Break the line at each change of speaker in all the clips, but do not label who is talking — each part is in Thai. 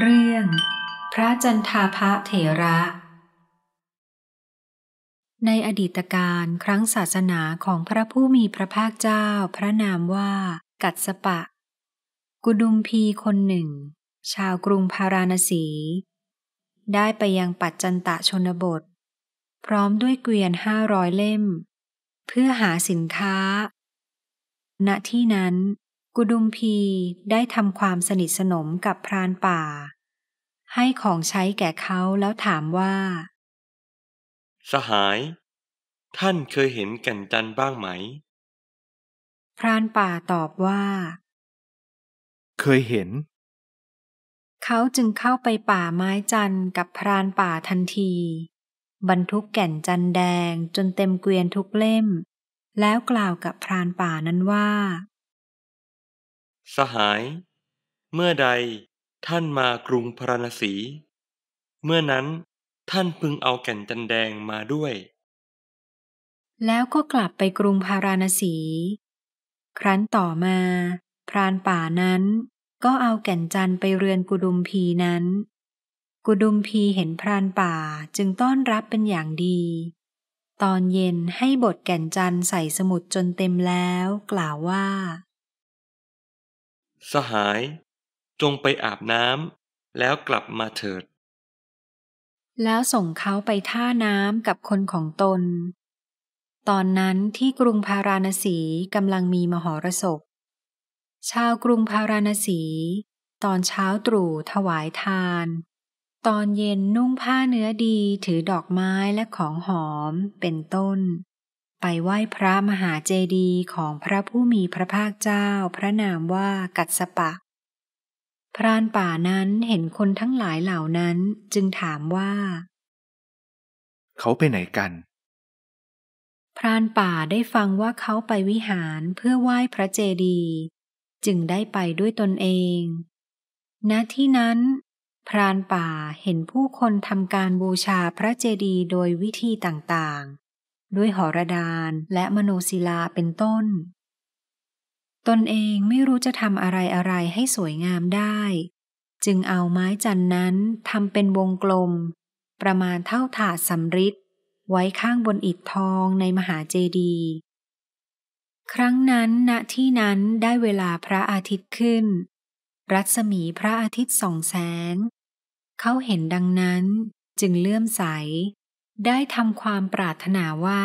เรื่อง พระจันทาภะเถระ ในอดีตการครั้งศาสนาของพระผู้มีพระภาคเจ้าพระนามว่า กัตสปะ กุดุมพีคนหนึ่ง ชาวกรุงพาราณสี ได้ไปยังปัจจันตะชนบท พร้อมด้วยเกวียนห้าร้อยเล่ม เพื่อหาสินค้า ณที่นั้นกุดุมพีได้ทำความสนิทสนมกับพรานป่า ให้ของใช้แก่เขาแล้วถามว่า
สหาย ท่านเคยเห็นแก่นจันบ้างไหม
พรานป่าตอบว่า เคยเห็น เขาจึงเข้าไปป่าไม้จันกับพรานป่าทันที บรรทุกแก่นจันแดงจนเต็มเกวียนทุกเล่ม แล้วกล่าวกับพรานป่านั้นว่า
สหาย เมื่อใดท่านมากรุงพราณสี เมื่อนั้นท่านพึงเอาแก่นจันแดงมาด้วย
แล้วก็กลับไปกรุงพาราณสี ครั้นต่อมา พรานป่านั้นก็เอาแก่นจันไปเรือนกุดุมพีนั้น กุดุมพีเห็นพรานป่าจึงต้อนรับเป็นอย่างดี ตอนเย็นให้บทแก่นจันใส่สมุดจนเต็มแล้วกล่าวว่า
สหายจงไปอาบน้ำแล้วกลับมาเถิด
แล้วส่งเขาไปท่าน้ำกับคนของตน ตอนนั้นที่กรุงพาราณสีกำลังมีมหรสพ ชาวกรุงพาราณสี ตอนเช้าตรู่ถวายทาน ตอนเย็นนุ่งผ้าเนื้อดีถือดอกไม้และของหอมเป็นต้นไปไหว้พระมหาเจดีย์ของพระผู้มีพระภาคเจ้าพระนามว่ากัตสปะ พรานป่านั้นเห็นคนทั้งหลายเหล่านั้นจึงถามว่า
เขาไปไหนกัน
พรานป่าได้ฟังว่าเขาไปวิหารเพื่อไหว้พระเจดีย์จึงได้ไปด้วยตนเอง ณ ที่นั้น พรานป่าเห็นผู้คนทำการบูชาพระเจดีย์โดยวิธีต่างด้วยหอระดานและมโนศิลาเป็นต้น ตนเองไม่รู้จะทำอะไรอะไรให้สวยงามได้ จึงเอาไม้จันนั้นทำเป็นวงกลม ประมาณเท่าถาดสำริดไว้ข้างบนอิฐทองในมหาเจดีย์ ครั้งนั้นณที่นั้นได้เวลาพระอาทิตย์ขึ้น รัศมีพระอาทิตย์ส่องแสง เขาเห็นดังนั้นจึงเลื่อมใสได้ทำความปรารถนาว่า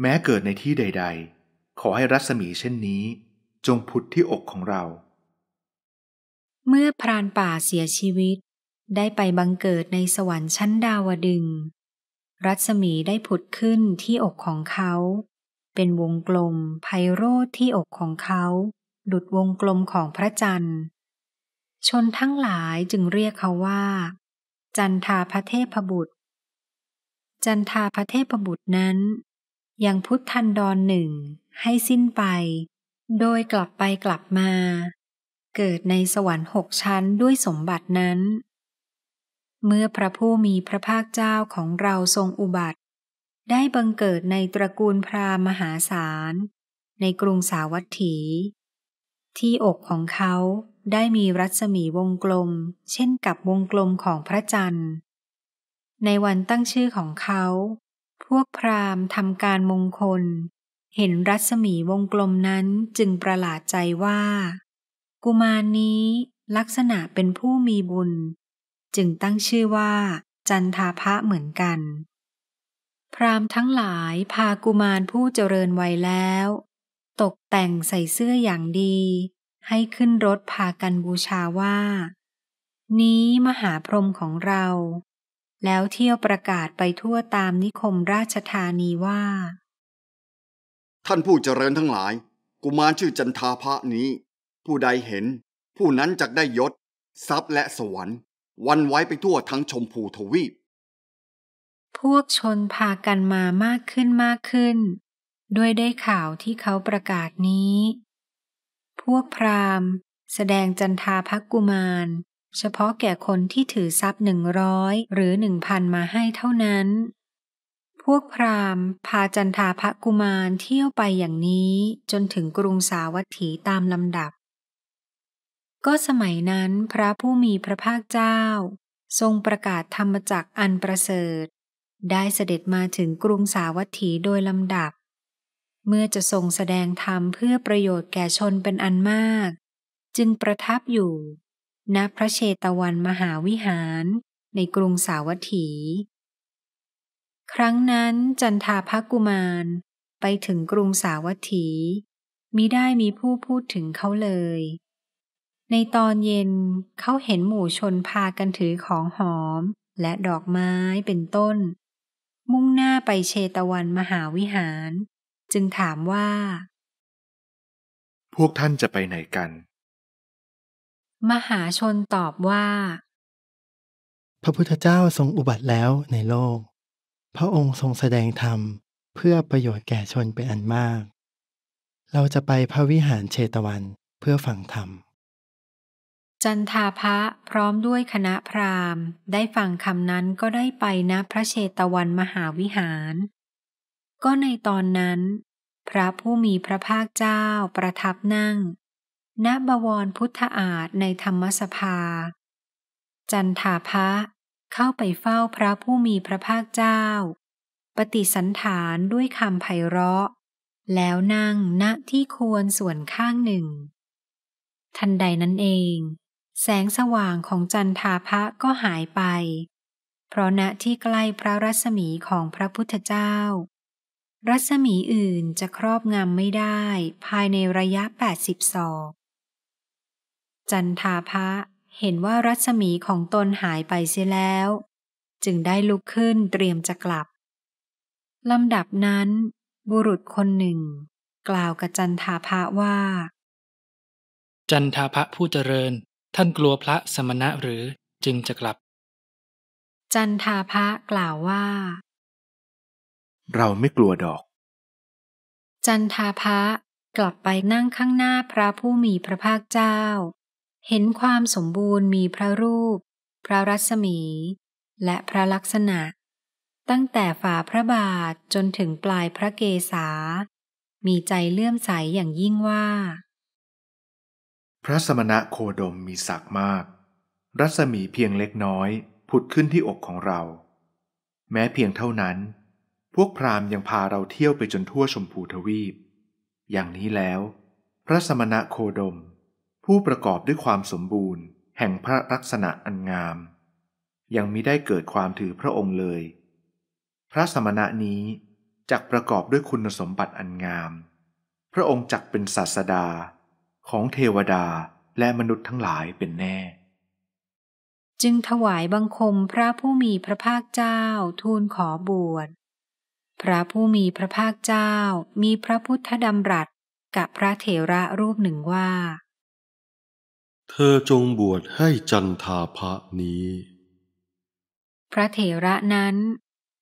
แม้เกิดในที่ใดๆขอให้รัศมีเช่นนี้ จงผุดที่อกของเรา
เมื่อพรานป่าเสียชีวิตได้ไปบังเกิดในสวรรค์ชั้นดาวดึง รัศมีได้ผุดขึ้นที่อกของเขา เป็นวงกลมไพโรธที่อกของเขา ดุดวงกลมของพระจันทร์ ชนทั้งหลายจึงเรียกเขาว่าจันทาพระเทพบุตร จันทาพระเทพบุตรนั้น ยังพุทธันดรหนึ่งให้สิ้นไป โดยกลับไปกลับมา เกิดในสวรรค์หกชั้นด้วยสมบัตินั้น เมื่อพระผู้มีพระภาคเจ้าของเราทรงอุบัติ ได้บังเกิดในตระกูลพราหมหาศาล ในกรุงสาวัตถี ที่อกของเขาได้มีรัศมีวงกลมเช่นกับวงกลมของพระจันทร์ ในวันตั้งชื่อของเขา พวกพราหมณ์ทำการมงคล เห็นรัศมีวงกลมนั้นจึงประหลาดใจว่า กุมารนนี้ลักษณะเป็นผู้มีบุญ จึงตั้งชื่อว่าจันทาพระเหมือนกัน พราหมณ์ทั้งหลายพากุมารผู้เจริญวัยแล้ว ตกแต่งใส่เสื้ออย่างดีให้ขึ้นรถพากันบูชาว่า นี้มหาพรหมของเรา แล้วเที่ยวประกาศไปทั่วตามนิคมราชธานีว่า
ท่านผู้เจริญทั้งหลาย กุมารชื่อจันทาภะนี้ ผู้ใดเห็นผู้นั้นจักได้ยศ ทรัพย์และสวรรค์วันไว้ไปทั่วทั้งชมพูทวีป
พวกชนพากันมามากขึ้นมากขึ้น ด้วยได้ข่าวที่เขาประกาศนี้พวกพราหมณ์ แสดงจันทาภักกุมาร เฉพาะแก่คนที่ถือทรัพย์หนึ่งร้อยหรือหนึ่งพันมาให้เท่านั้น พวกพราหมณ์ พาจันทาภักกุมารเที่ยวไปอย่างนี้จนถึงกรุงสาวัตถีตามลำดับ ก็สมัยนั้นพระผู้มีพระภาคเจ้า ทรงประกาศธรรมจักอันประเสริฐ ได้เสด็จมาถึงกรุงสาวัตถีโดยลำดับเมื่อจะทรงแสดงธรรมเพื่อประโยชน์แก่ชนเป็นอันมาก จึงประทับอยู่ณพระเชตวันมหาวิหารในกรุงสาวัตถี ครั้งนั้นจันทาภกุมารไปถึงกรุงสาวัตถีมิได้มีผู้พูดถึงเขาเลย ในตอนเย็นเขาเห็นหมู่ชนพากันถือของหอมและดอกไม้เป็นต้น มุ่งหน้าไปเชตวันมหาวิหารจึงถามว่า
พวกท่านจะไปไหนกัน
มหาชนตอบว่า
พระพุทธเจ้าทรงอุบัติแล้วในโลก พระองค์ทรงแสดงธรรมเพื่อประโยชน์แก่ชนเป็นอันมาก เราจะไปพระวิหารเชตวันเพื่อฟังธรรม
จันทาพระพร้อมด้วยคณะพราหมณ์ได้ฟังคำนั้นก็ได้ไปนะพระเชตวันมหาวิหารก็ในตอนนั้น พระผู้มีพระภาคเจ้าประทับนั่ง ณบวรพุทธอาฏในธรรมสภา จันทาภะเข้าไปเฝ้าพระผู้มีพระภาคเจ้า ปฏิสันฐานด้วยคำไพเราะแล้วนั่งณ ที่ควรส่วนข้างหนึ่ง ทันใดนั้นเอง แสงสว่างของจันทาภะก็หายไป เพราะณ ที่ใกล้พระรัศมีของพระพุทธเจ้ารัศมีอื่นจะครอบงำไม่ได้ภายในระยะ80ศอกจันทาพะเห็นว่ารัศมีของตนหายไปเสียแล้ว จึงได้ลุกขึ้นเตรียมจะกลับ ลำดับนั้นบุรุษคนหนึ่งกล่าวกับจันทาพะว่า
จันทาพะผู้เจริญท่านกลัวพระสมณะหรือจึงจะกลับ
จันทาพะกล่าวว่า
เราไม่กลัวดอก
จันทาภะกลับไปนั่งข้างหน้าพระผู้มีพระภาคเจ้า เห็นความสมบูรณ์มีพระรูป พระรัศมี และพระลักษณะ ตั้งแต่ฝ่าพระบาทจนถึงปลายพระเกศา มีใจเลื่อมใสอย่างยิ่งว่า
พระสมณะโคดมมีศักดิ์มาก รัศมีเพียงเล็กน้อยผุดขึ้นที่อกของเรา แม้เพียงเท่านั้นพวกพราหมณ์ยังพาเราเที่ยวไปจนทั่วชมพูทวีป อย่างนี้แล้ว พระสมณะโคดม ผู้ประกอบด้วยความสมบูรณ์แห่งพระลักษณะอันงาม ยังมิได้เกิดความถือพระองค์เลย พระสมณะนี้จักประกอบด้วยคุณสมบัติอันงาม พระองค์จักเป็นศาสดาของเทวดาและมนุษย์ทั้งหลายเป็นแน่
จึงถวายบังคมพระผู้มีพระภาคเจ้าทูลขอบวชพระผู้มีพระภาคเจ้ามีพระพุทธดำรัสกับพระเถระรูปหนึ่งว่า
เธอจงบวชให้จันทาภะนี้
พระเถระนั้น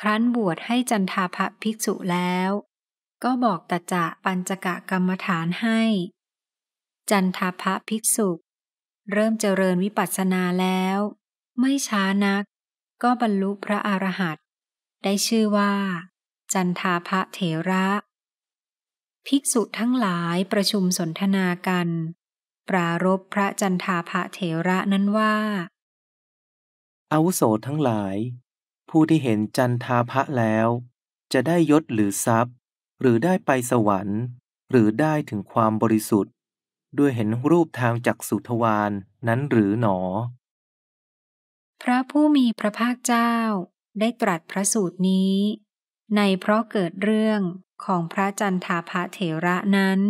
ครั้นบวชให้จันทาภะภิกษุแล้ว ก็บอกตจะปัญจกะกรรมฐานให้ จันทาภะภิกษุ เริ่มเจริญวิปัสสนาแล้ว ไม่ช้านัก ก็บรรลุพระอรหันต์ได้ชื่อว่าจันทาพระเถระ ภิกษุทั้งหลายประชุมสนทนากัน ปรารบพระจันทาพระเถระนั้นว่า
อาวุโสทั้งหลาย ผู้ที่เห็นจันทาพระแล้ว จะได้ยศหรือทรัพย์ หรือได้ไปสวรรค์หรือได้ถึงความบริสุทธิ์ ด้วยเห็นรูปทางจากสุทวานนั้นหรือหนอ
พระผู้มีพระภาคเจ้าได้ตรัสพระสูตรนี้ในเพราะเกิดเรื่องของพระจันทาภะเถระนั้น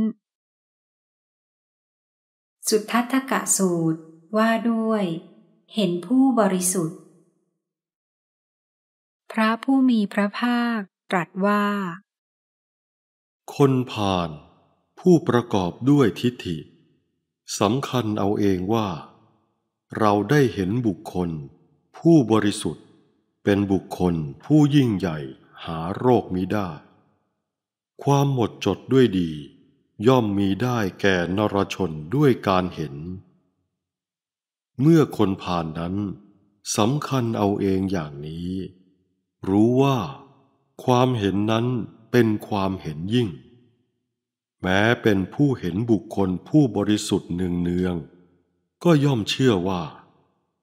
สุทธัตกะสูตร ว่าด้วย เห็นผู้บริสุทธิ์ พระผู้มีพระภาคตรัสว่า
คนผ่าน ผู้ประกอบด้วยทิฏฐิสำคัญเอาเองว่า เราได้เห็นบุคคล ผู้บริสุทธิ์เป็นบุคคลผู้ยิ่งใหญ่หาโรคมิได้ ความหมดจดด้วยดี ย่อมมีได้แก่นรชนด้วยการเห็น เมื่อคนผ่านนั้นสำคัญเอาเองอย่างนี้ รู้ว่า ความเห็นนั้นเป็นความเห็นยิ่ง แม้เป็นผู้เห็นบุคคลผู้บริสุทธิ์เนืองเนือง ก็ย่อมเชื่อว่า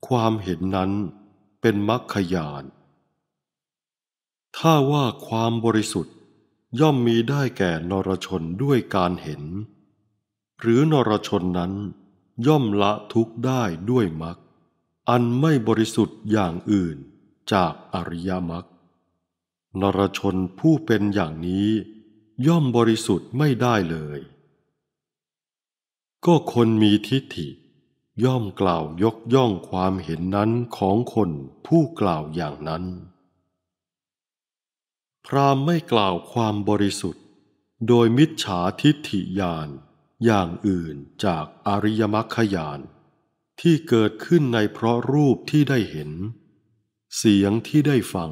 ความเห็นนั้นเป็นมรรคยานถ้าว่าความบริสุทธิ์ ย่อมมีได้แก่นรชนด้วยการเห็น หรือนรชนนั้น ย่อมละทุกข์ได้ด้วยมรรคอันไม่บริสุทธิ์อย่างอื่นจากอริยมรรคนรชนผู้เป็นอย่างนี้ย่อมบริสุทธิ์ไม่ได้เลย ก็คนมีทิฏฐิ ย่อมกล่าวยกย่องความเห็นนั้นของคนผู้กล่าวอย่างนั้นพราหมณ์ไม่กล่าวความบริสุทธิ์ โดยมิจฉาทิฏฐิญาณอย่างอื่นจากอริยมรรคญาณที่เกิดขึ้นในเพราะรูปที่ได้เห็น เสียงที่ได้ฟัง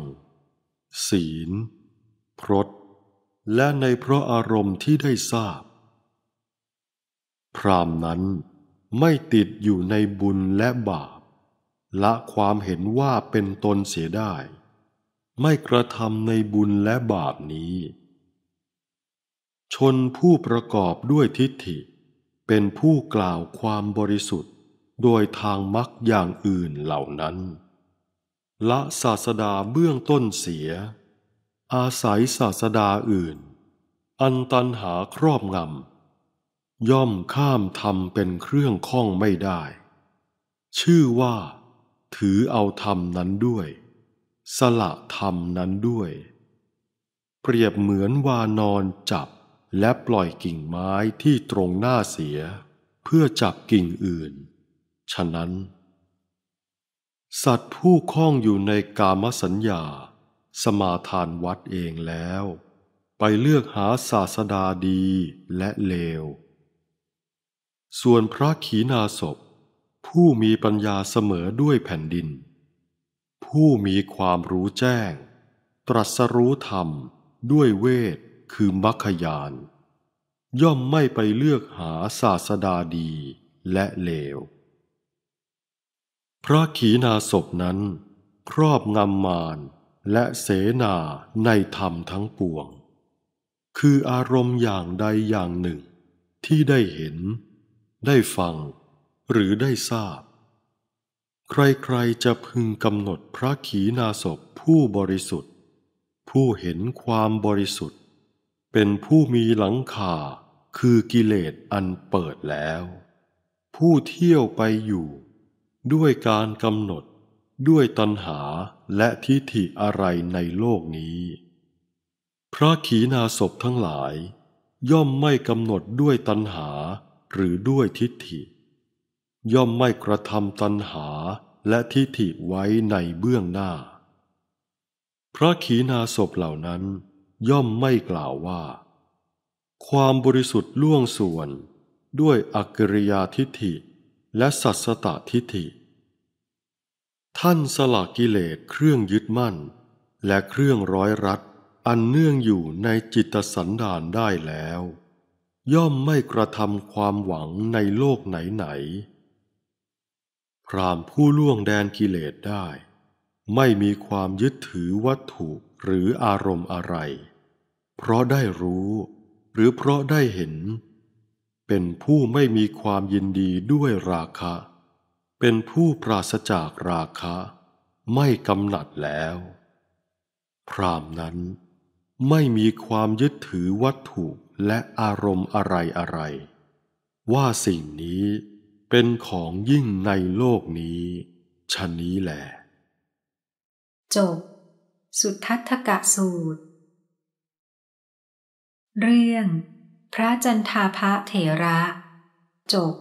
ศีล พรตและในเพราะอารมณ์ที่ได้ทราบ พรามนั้นไม่ติดอยู่ในบุญและบาปละความเห็นว่าเป็นตนเสียได้ไม่กระทำในบุญและบาปนี้ ชนผู้ประกอบด้วยทิฏฐิ เป็นผู้กล่าวความบริสุทธิ์โดยทางมักอย่างอื่นเหล่านั้น ละศาสดาเบื้องต้นเสีย อาศัยศาสดาอื่น อันตันหาครอบงำ ย่อมข้ามธรรมเป็นเครื่องข้องไม่ได้ ชื่อว่าถือเอาธรรมนั้นด้วยสละธรรมนั้นด้วย เปรียบเหมือนวานอนจับและปล่อยกิ่งไม้ที่ตรงหน้าเสีย เพื่อจับกิ่งอื่น ฉะนั้น สัตว์ผู้คล้องอยู่ในกามสัญญา สมาทานวัดเองแล้ว ไปเลือกหาศาสดาดีและเลว ส่วนพระขีณาสพผู้มีปัญญาเสมอด้วยแผ่นดินผู้มีความรู้แจ้ง ตรัสรู้ธรรมด้วยเวทคือมรรคยาน ย่อมไม่ไปเลือกหาศาสดาดีและเลว พระขีณาศพนั้น ครอบงำมารและเสนาในธรรมทั้งปวง คืออารมณ์อย่างใดอย่างหนึ่งที่ได้เห็น ได้ฟังหรือได้ทราบใครๆจะพึงกำหนดพระขีณาสพผู้บริสุทธิ์ ผู้เห็นความบริสุทธิ์ เป็นผู้มีหลังคาคือกิเลสอันเปิดแล้ว ผู้เที่ยวไปอยู่ ด้วยการกำหนดด้วยตัณหาและทิฏฐิอะไรในโลกนี้ พระขีณาสพทั้งหลาย ย่อมไม่กำหนดด้วยตัณหาหรือด้วยทิฏฐิย่อมไม่กระทำตัณหาและทิฏฐิไว้ในเบื้องหน้า พระขีณาสพเหล่านั้น ย่อมไม่กล่าวว่า ความบริสุทธิ์ล่วงส่วนด้วยอักริยาทิฏฐิ และสัสตตทิฏฐิ ท่านสละกิเลสเครื่องยึดมั่น และเครื่องร้อยรัดอันเนื่องอยู่ในจิตสันดานได้แล้ว ย่อมไม่กระทำความหวังในโลกไหนไหนรามผู้ล่วงแดนกิเลสได้ ไม่มีความยึดถือวัตถุหรืออารมณ์อะไร เพราะได้รู้ หรือเพราะได้เห็น เป็นผู้ไม่มีความยินดีด้วยราคะ เป็นผู้ปราศจากราคะ ไม่กำหนัดแล้ว พรามนั้น ไม่มีความยึดถือวัตถุและอารมณ์อะไรอะไร ว่าสิ่งนี้เป็นของยิ่งในโลกนี้ ชนนี้แหละ
จบ สุทธัตถกะสูตร เรื่องพระจันทาภะเถระจบ